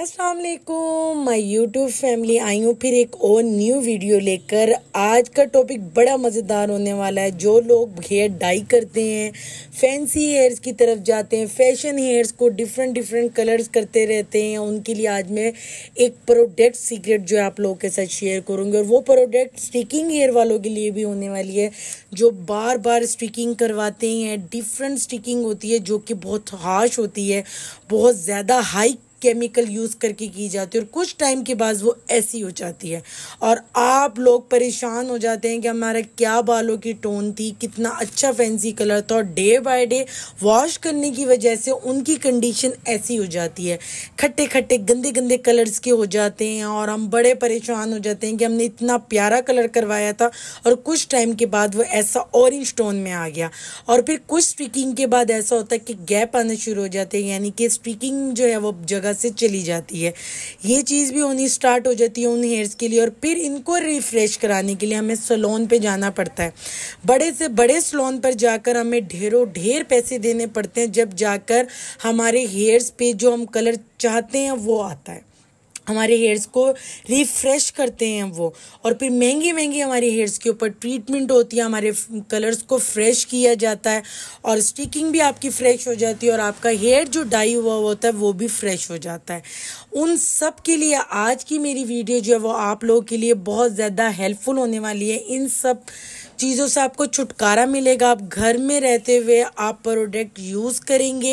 अस्सलाम वालेकुम my YouTube family I हूँ फिर एक और न्यू वीडियो लेकर आज का टॉपिक बड़ा मज़ेदार होने वाला है जो लोग हेयर डाई करते हैं फैंसी हेयर्स की तरफ जाते हैं फैशन हेयर्स को डिफरेंट डिफरेंट कलर्स करते रहते हैं उनके लिए आज मैं एक प्रोडक्ट सीक्रेट जो है आप लोगों के साथ शेयर करूँगी और वो प्रोडक्ट स्टिकिंग हेयर वालों के लिए भी होने वाली है जो बार बार स्टिकिंग करवाते हैं डिफरेंट स्टिकिंग होती है जो कि बहुत हार्श होती है बहुत ज़्यादा हाई केमिकल यूज़ करके की जाती है और कुछ टाइम के बाद वो ऐसी हो जाती है और आप लोग परेशान हो जाते हैं कि हमारा क्या बालों की टोन थी कितना अच्छा फैंसी कलर था और डे बाय डे वॉश करने की वजह से उनकी कंडीशन ऐसी हो जाती है खट्टे खट्टे गंदे गंदे कलर्स के हो जाते हैं और हम बड़े परेशान हो जाते हैं कि हमने इतना प्यारा कलर करवाया था और कुछ टाइम के बाद वो ऐसा ऑरेंज टोन में आ गया और फिर कुछ स्पीकिंग के बाद ऐसा होता है कि गैप आना शुरू हो जाते हैं यानी कि स्पीकिंग जो है वो जगह जगह से चली जाती है ये चीज़ भी होनी स्टार्ट हो जाती है उन हेयर्स के लिए और फिर इनको रिफ़्रेश कराने के लिए हमें सलोन पे जाना पड़ता है बड़े से बड़े सलोन पर जाकर हमें ढेरों ढेर पैसे देने पड़ते हैं जब जाकर हमारे हेयर्स पे जो हम कलर चाहते हैं वो आता है हमारे हेयर्स को रिफ्रेश करते हैं वो और फिर महंगी महंगी हमारे हेयर्स के ऊपर ट्रीटमेंट होती है हमारे कलर्स को फ्रेश किया जाता है और स्टिकिंग भी आपकी फ्रेश हो जाती है और आपका हेयर जो डाई हुआ होता है वो भी फ्रेश हो जाता है उन सब के लिए आज की मेरी वीडियो जो है वो आप लोगों के लिए बहुत ज़्यादा हेल्पफुल होने वाली है इन सब चीज़ों से आपको छुटकारा मिलेगा आप घर में रहते हुए आप प्रोडक्ट यूज़ करेंगे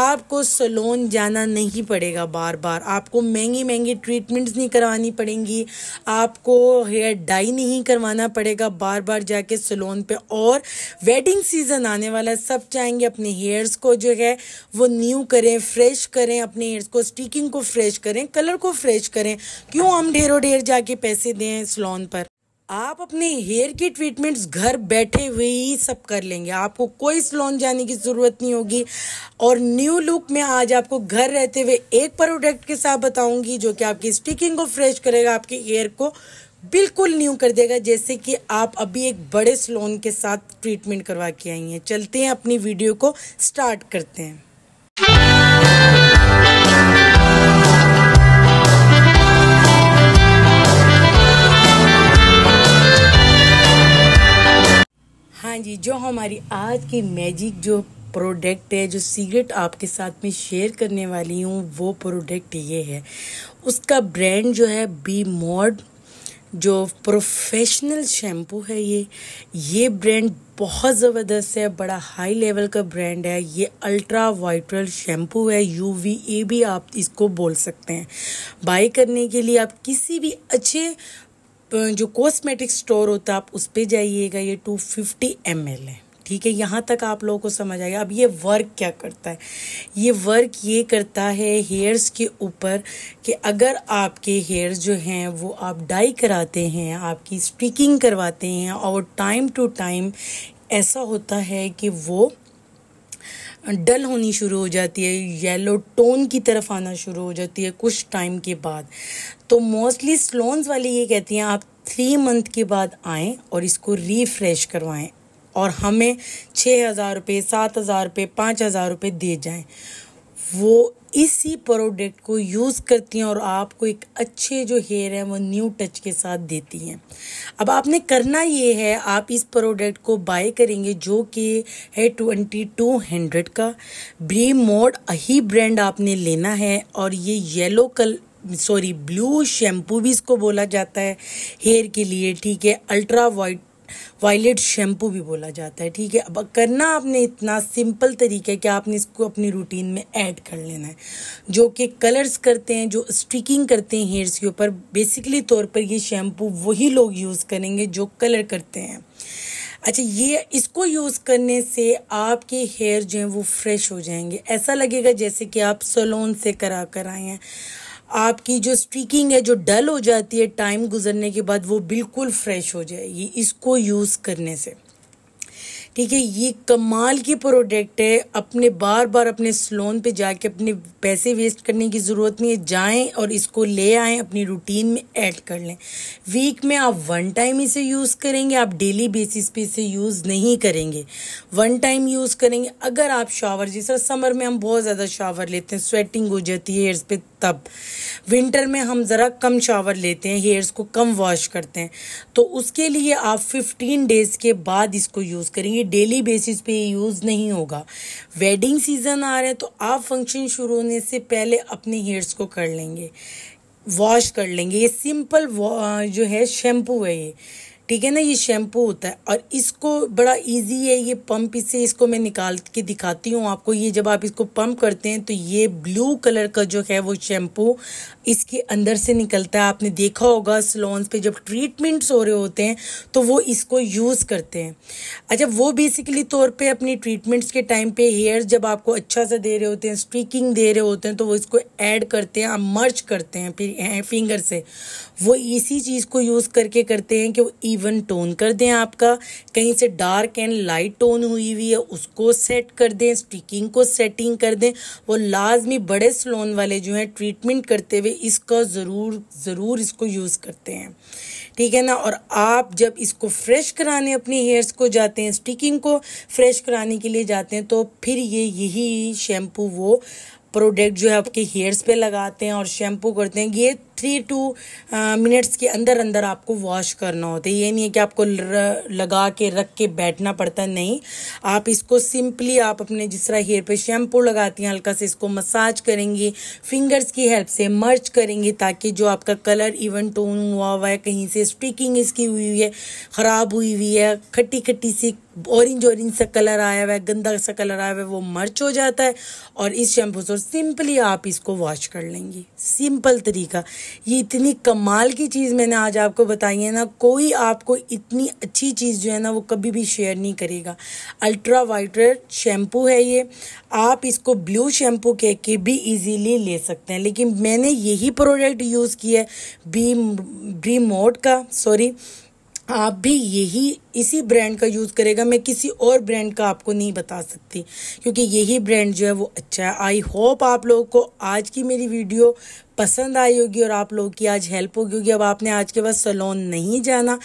आपको सलोन जाना नहीं पड़ेगा बार बार आपको महंगी महंगी ट्रीटमेंट्स नहीं करवानी पड़ेंगी आपको हेयर डाई नहीं करवाना पड़ेगा बार बार जाके सलोन पे और वेडिंग सीज़न आने वाला सब चाहेंगे अपने हेयर्स को जो है वो न्यू करें फ्रेश करें अपने हेयर्स को स्टिकिंग को फ्रेश करें कलर को फ्रेश करें क्यों हम ढेरों ढेर जाके पैसे दें सलोन पर आप अपने हेयर की ट्रीटमेंट्स घर बैठे हुए ही सब कर लेंगे आपको कोई स्लोन जाने की ज़रूरत नहीं होगी और न्यू लुक में आज आपको घर रहते हुए एक प्रोडक्ट के साथ बताऊंगी जो कि आपकी स्टिकिंग को फ्रेश करेगा आपके हेयर को बिल्कुल न्यू कर देगा जैसे कि आप अभी एक बड़े स्लोन के साथ ट्रीटमेंट करवा के आई हैं चलते हैं अपनी वीडियो को स्टार्ट करते हैं हाँ जी जो हमारी आज की मैजिक जो प्रोडक्ट है जो सीक्रेट आपके साथ में शेयर करने वाली हूँ वो प्रोडक्ट ये है उसका ब्रांड जो है बी मॉड जो प्रोफेशनल शैम्पू है ये ये ब्रांड बहुत ज़बरदस्त है बड़ा हाई लेवल का ब्रांड है ये अल्ट्रा वाइट्रल शैम्पू है यू वी ए भी आप इसको बोल सकते हैं बाई करने के लिए आप किसी भी अच्छे जो कॉस्मेटिक स्टोर होता है आप उस पर जाइएगा ये टू फिफ्टी एम एल है ठीक है यहाँ तक आप लोगों को समझ आएगा अब ये वर्क क्या करता है ये वर्क ये करता है हेयर्स के ऊपर कि अगर आपके हेयर्स जो हैं वो आप डाई कराते हैं आपकी स्टिकिंग करवाते हैं और टाइम टू टाइम ऐसा होता है कि वो डल होनी शुरू हो जाती है येलो टोन की तरफ आना शुरू हो जाती है कुछ टाइम के बाद तो मोस्टली स्लोन्स वाली ये कहती हैं आप थ्री मंथ के बाद आएँ और इसको रिफ्रेश करवाएँ और हमें छः हज़ार रुपये सात हज़ार रुपये पाँच हज़ार रुपये दे जाएँ वो इसी प्रोडक्ट को यूज़ करती हैं और आपको एक अच्छे जो हेयर हैं वो न्यू टच के साथ देती हैं अब आपने करना ये है आप इस प्रोडक्ट को बाय करेंगे जो कि है ट्वेंटी टू हंड्रेड का ब्री मोड ही ब्रांड आपने लेना है और ये येलो कल सॉरी ब्लू शैम्पू भी इसको बोला जाता है हेयर के लिए ठीक है अल्ट्रा वाइट वायलेट शैम्पू भी बोला जाता है ठीक है अब करना आपने इतना सिंपल तरीका है कि आपने इसको अपनी रूटीन में ऐड कर लेना है जो कि कलर्स करते हैं जो स्टिकिंग करते हैं हेयर्स के ऊपर बेसिकली तौर पर ये शैम्पू वही लोग यूज़ करेंगे जो कलर करते हैं अच्छा ये इसको यूज़ करने से आपके हेयर जो हैं वो फ्रेश हो जाएंगे ऐसा लगेगा जैसे कि आप सलोन से करा कर आए हैं आपकी जो स्ट्रीकिंग है जो डल हो जाती है टाइम गुजरने के बाद वो बिल्कुल फ्रेश हो जाएगी इसको यूज़ करने से ठीक है ये कमाल की प्रोडक्ट है अपने बार बार अपने स्लोन पे जाके अपने पैसे वेस्ट करने की ज़रूरत नहीं है जाएं और इसको ले आएं अपनी रूटीन में ऐड कर लें वीक में आप वन टाइम इसे यूज़ करेंगे आप डेली बेसिस पे इसे यूज़ नहीं करेंगे वन टाइम यूज़ करेंगे अगर आप शॉवर जिस समर में हम बहुत ज़्यादा शॉवर लेते हैं स्वेटिंग हो जाती है हेयर्स पर तब विंटर में हम ज़रा कम शावर लेते हैं हेयर्स को कम वॉश करते हैं तो उसके लिए आप फिफ्टीन डेज़ के बाद इसको यूज़ करेंगे डेली बेसिस पे यूज़ नहीं होगा वेडिंग सीज़न आ रहा है तो आप फंक्शन शुरू होने करने से पहले अपने हेयर्स को कर लेंगे वॉश कर लेंगे ये सिंपल uh, जो है शैम्पू है ये ठीक है ना ये शैम्पू होता है और इसको बड़ा इजी है ये पंप इससे इसको मैं निकाल के दिखाती हूँ आपको ये जब आप इसको पंप करते हैं तो ये ब्लू कलर का जो है वो शैम्पू इसके अंदर से निकलता है आपने देखा होगा सलोन्स पे जब ट्रीटमेंट्स हो रहे होते हैं तो वो इसको यूज़ करते हैं अच्छा वो बेसिकली तौर पर अपनी ट्रीटमेंट्स के टाइम पर हेयर जब आपको अच्छा सा दे रहे होते हैं स्ट्रिकिंग दे रहे होते हैं तो वो इसको ऐड करते हैं आप मर्च करते हैं फिर फिंगर से वो इसी चीज़ को यूज़ करके करते हैं कि वो इवन टोन कर दें आपका कहीं से डार्क एंड लाइट टोन हुई हुई है उसको सेट कर दें स्टिकिंग को सेटिंग कर दें वो लाजमी बड़े सलोन वाले जो हैं ट्रीटमेंट करते हुए इसका ज़रूर ज़रूर इसको यूज़ करते हैं ठीक है ना और आप जब इसको फ्रेश कराने अपने हेयर्स को जाते हैं स्टिकिंग को फ्रेश कराने के लिए जाते हैं तो फिर ये यही शैम्पू वो प्रोडक्ट जो है आपके हेयर्स पे लगाते हैं और शैम्पू करते हैं ये थ्री टू मिनट्स के अंदर अंदर आपको वॉश करना होता है ये नहीं है कि आपको लगा के रख के बैठना पड़ता नहीं आप इसको सिंपली आप अपने जिस तरह हेयर पे शैम्पू लगाती हैं हल्का से इसको मसाज करेंगी फिंगर्स की हेल्प से मर्च करेंगी ताकि जो आपका कलर इवन टोन हुआ हुआ है कहीं से स्टिकिंग इसकी हुई हुई है ख़राब हुई हुई है खट्टी खट्टी सी ऑरेंज ऑरेंज सा कलर आया हुआ है गंदा सा कलर आया हुआ है वो मर्च हो जाता है और इस शैम्पू से सिंपली आप इसको वॉश कर लेंगी सिंपल तरीका ये इतनी कमाल की चीज़ मैंने आज आपको बताई है ना कोई आपको इतनी अच्छी चीज़ जो है ना वो कभी भी शेयर नहीं करेगा अल्ट्रा वाइट शैम्पू है ये आप इसको ब्लू शैम्पू कह के भी इजीली ले सकते हैं लेकिन मैंने यही प्रोडक्ट यूज़ किया है बी बी मोड का सॉरी आप भी यही इसी ब्रांड का यूज़ करेगा मैं किसी और ब्रांड का आपको नहीं बता सकती क्योंकि यही ब्रांड जो है वो अच्छा है आई होप आप लोगों को आज की मेरी वीडियो पसंद आई होगी और आप लोगों की आज हेल्प होगी होगी अब आपने आज के बाद सलोन नहीं जाना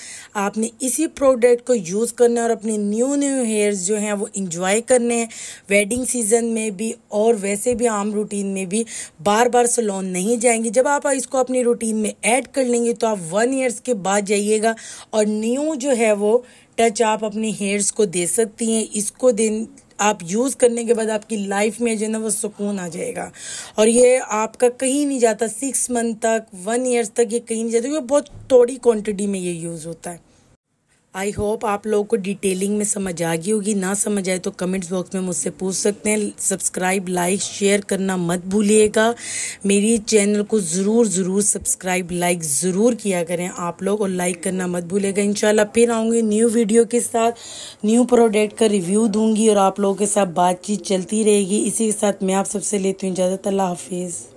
आपने इसी प्रोडक्ट को यूज़ करना है और अपने न्यू न्यू हेयर्स जो हैं वो इंजॉय करने हैं वेडिंग सीजन में भी और वैसे भी आम रूटीन में भी बार बार सलोन नहीं जाएंगे जब आप इसको अपनी रूटीन में ऐड कर लेंगे तो आप वन ईयर्स के बाद जाइएगा और न्यू जो है वो टच आप अपने हेयर्स को दे सकती हैं इसको दे आप यूज़ करने के बाद आपकी लाइफ में जो है ना वो सुकून आ जाएगा और ये आपका कहीं नहीं जाता सिक्स मंथ तक वन ईयर्स तक ये कहीं नहीं जाता क्योंकि बहुत थोड़ी क्वांटिटी में ये यूज़ होता है आई होप आप लोगों को डिटेलिंग में समझ आ गई होगी ना समझ आए तो कमेंट्स बॉक्स में मुझसे पूछ सकते हैं सब्सक्राइब लाइक शेयर करना मत भूलिएगा मेरी चैनल को ज़रूर ज़रूर सब्सक्राइब लाइक ज़रूर किया करें आप लोग और लाइक करना मत भूलिएगा इंशाल्लाह फिर आऊँगी न्यू वीडियो के साथ न्यू प्रोडक्ट का रिव्यू दूँगी और आप लोगों के साथ बातचीत चलती रहेगी इसी के साथ मैं आप सबसे लेती हूँ इजाज़त अल्लाह हाफिज़